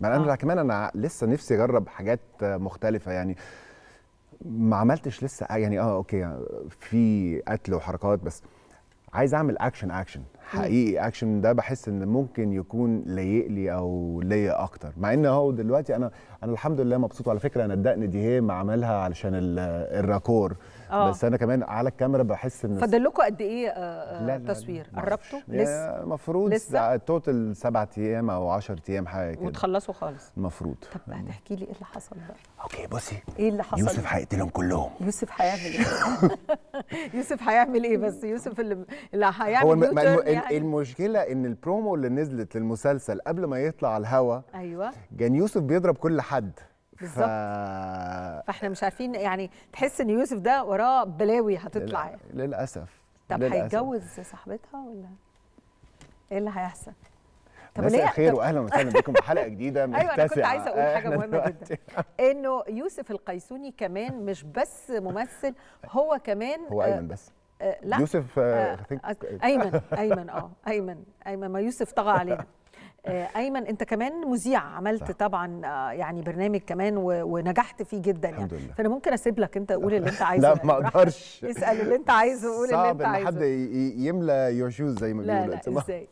ما انا آه. كمان انا لسه نفسي اجرب حاجات مختلفه يعني ما عملتش لسه يعني اه اوكي في قتل وحركات بس عايز اعمل اكشن اكشن حقيقي اكشن ده بحس ان ممكن يكون لايق لي او ليا اكتر مع ان هو دلوقتي انا انا الحمد لله مبسوط على فكره انا الدقن دي هي ما عملها علشان الراكور آه. بس انا كمان على الكاميرا بحس ان فاضل لكم قد ايه آه, آه، تصوير قربتوا لسه المفروض توتال سبع ايام او 10 ايام حاجه كده وتخلصوا خالص المفروض طب هتحكي لي ايه اللي حصل بقى اوكي بصي ايه اللي حصل يوسف هيقتلهم كلهم يوسف هيعمل ايه يوسف هيعمل ايه بس يوسف اللي اللي هيعمل يعني هو يعني. المشكله ان البرومو اللي نزلت للمسلسل قبل ما يطلع على الهوا ايوه كان يوسف بيضرب كل حد بالظبط ف... فاحنا مش عارفين يعني تحس ان يوسف ده وراه بلاوي هتطلع لل... للاسف طب هيتجوز صاحبتها ولا ايه اللي هيحصل؟ طب مساء الخير واهلا وسهلا بكم في حلقه جديده من ايوه انا كنت عايزه اقول حاجه مهمه جدا انه يوسف القيسوني كمان مش بس ممثل هو كمان هو آه، ايمن بس آه، لا يوسف آه، ايمن ايمن اه ايمن ايمن ما يوسف طغى علينا آه، ايمن انت كمان مذيع عملت صح. طبعا آه، يعني برنامج كمان ونجحت فيه جدا يعني لله. فانا ممكن اسيب لك انت قول اللي انت عايزه لا ما اقدرش اسال اللي انت عايزه قول اللي انت عايزه صعب ان حد يملى شوز زي ما بيقولوا لا لا ازاي